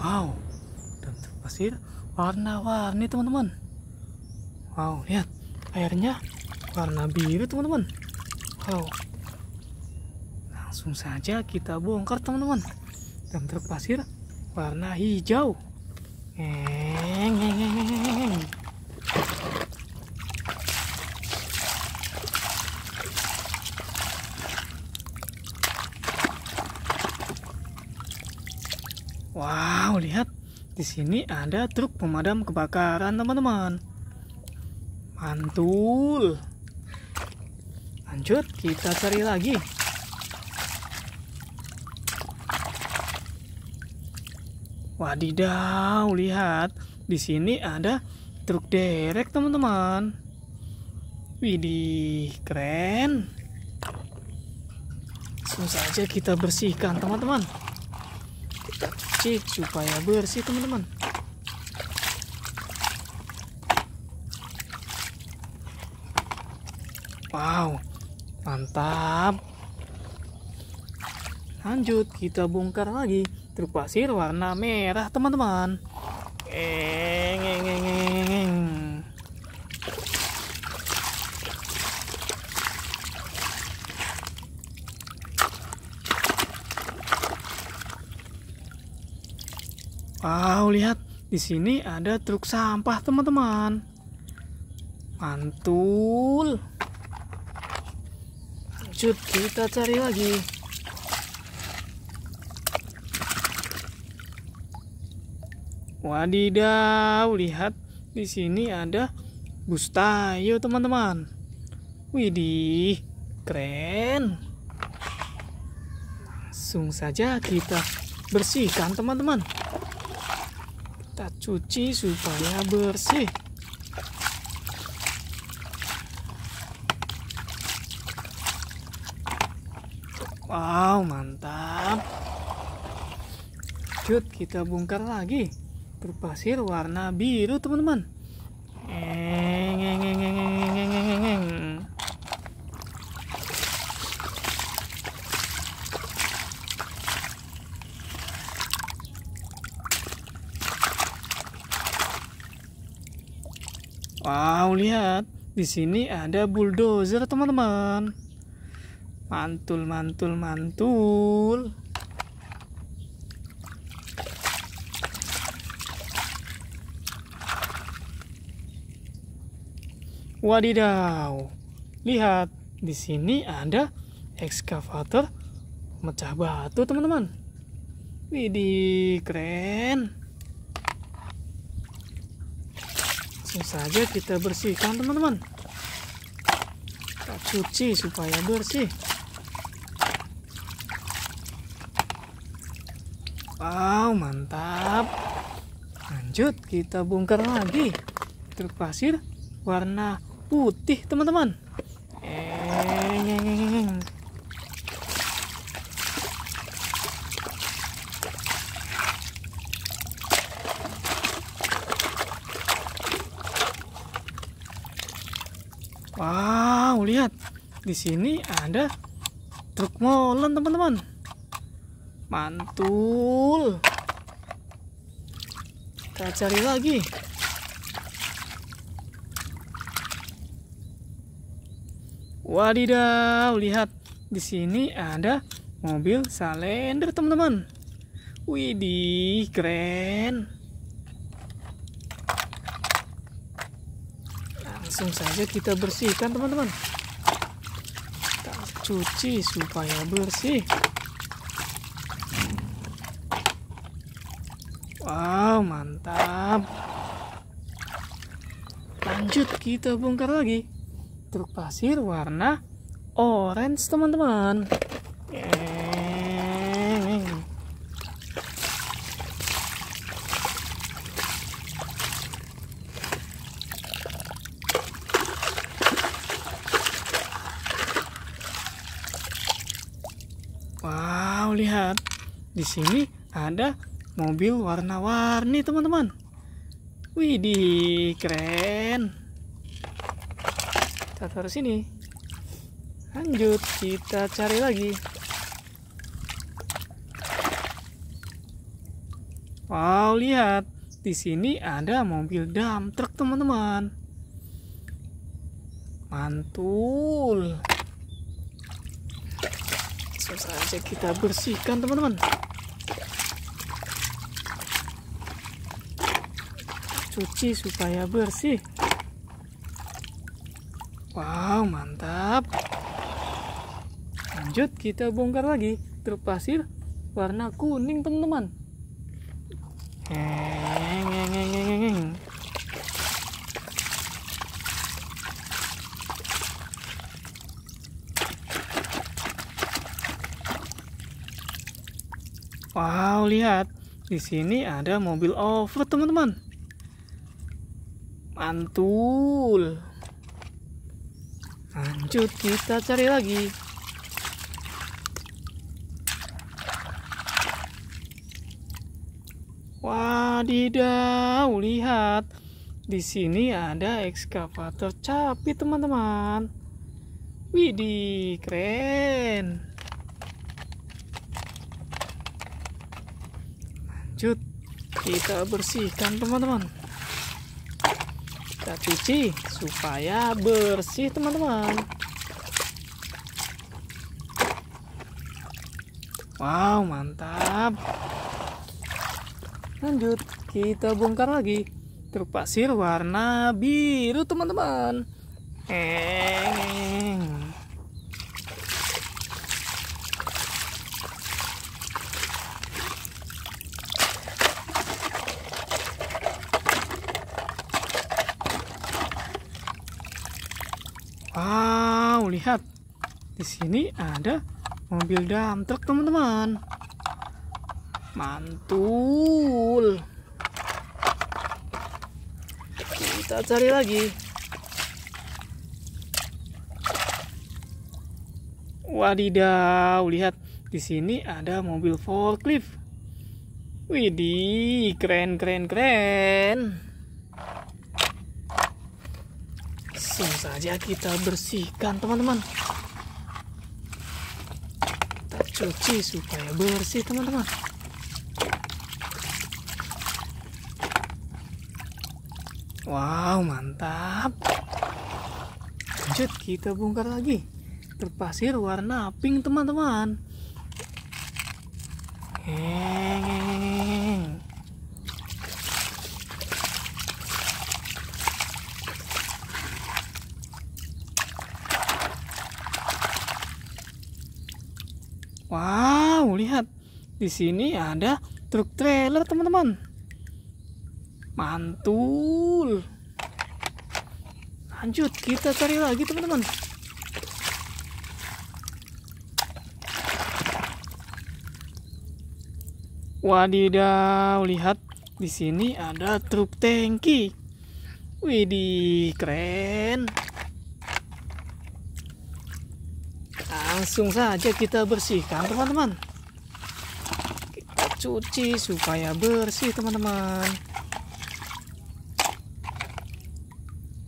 Wow, dan pasir warna-warni teman-teman. Wow, lihat airnya warna biru teman-teman. Wow, langsung saja kita bongkar teman-teman. Dan terpasir warna hijau. lihat, di sini ada truk pemadam kebakaran teman-teman. Mantul. Lanjut, kita cari lagi. Wadidaw, lihat. Di sini ada truk derek, teman-teman. Widih, keren. Langsung saja kita bersihkan, teman-teman kita cek supaya bersih teman-teman wow mantap lanjut kita bongkar lagi truk pasir warna merah teman-teman eh, -teman. Wow, lihat di sini ada truk sampah, teman-teman. Mantul. Lanjut kita cari lagi. Wadidaw, lihat di sini ada bus tayo, teman-teman. Widih, keren. Langsung saja kita bersihkan, teman-teman kita cuci supaya bersih wow mantap Cut kita bongkar lagi berpasir warna biru teman-teman Wow, lihat. Di sini ada bulldozer, teman-teman. Mantul, mantul, mantul. Wadidaw. Lihat, di sini ada ekskavator pemecah batu, teman-teman. Widih, keren. langsung saja kita bersihkan teman-teman kita cuci supaya bersih wow mantap lanjut kita bongkar lagi truk pasir warna putih teman-teman di sini ada truk molen teman-teman mantul kita cari lagi wadidaw lihat di sini ada mobil salender teman-teman widih keren langsung saja kita bersihkan teman-teman cuci supaya bersih. Wow, mantap. Lanjut kita bongkar lagi. Truk pasir warna orange, teman-teman. Wow, lihat. Di sini ada mobil warna-warni, teman-teman. Widih, keren. Kita taruh sini. Lanjut, kita cari lagi. Wow, lihat. Di sini ada mobil dump truck, teman-teman. Mantul saja kita bersihkan teman-teman cuci supaya bersih wow mantap lanjut kita bongkar lagi truk pasir warna kuning teman-teman eh, Wow, lihat. Di sini ada mobil off-road, teman-teman. Mantul. Lanjut kita cari lagi. Wadidaw, lihat. Di sini ada ekskavator capi, teman-teman. Widih, keren. lanjut kita bersihkan teman-teman kita cuci supaya bersih teman-teman wow mantap lanjut kita bongkar lagi truk pasir warna biru teman-teman Wow, lihat. Di sini ada mobil dam truk, teman-teman. Mantul. Kita cari lagi. Wadidaw, lihat. Di sini ada mobil forklift. Widih, keren keren keren. langsung saja kita bersihkan teman-teman kita cuci supaya bersih teman-teman wow mantap lanjut kita bongkar lagi terpasir warna pink teman-teman hehehe di sini ada truk trailer teman-teman mantul lanjut kita cari lagi teman-teman wadidaw lihat di sini ada truk tangki widih keren langsung saja kita bersihkan teman-teman cuci supaya bersih teman-teman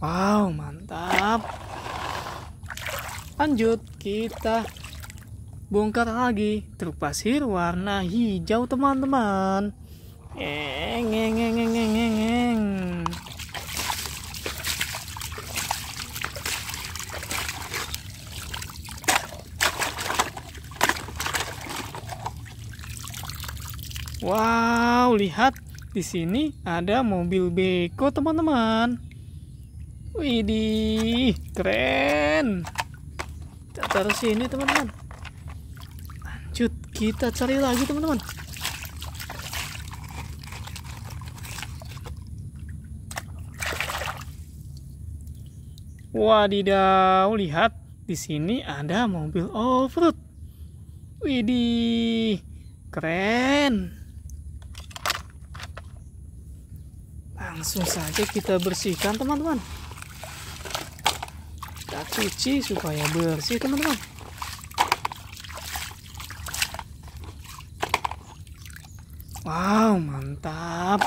wow mantap lanjut kita bongkar lagi truk pasir warna hijau teman-teman eng eng Wow, lihat di sini ada mobil beko teman-teman. Widih, keren. Kita taruh sini teman-teman. Lanjut, kita cari lagi teman-teman. Wadidaw, lihat di sini ada mobil off-road. Widih, keren. langsung saja kita bersihkan teman-teman kita cuci supaya bersih teman-teman wow mantap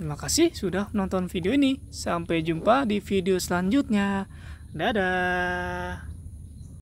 terima kasih sudah menonton video ini sampai jumpa di video selanjutnya dadah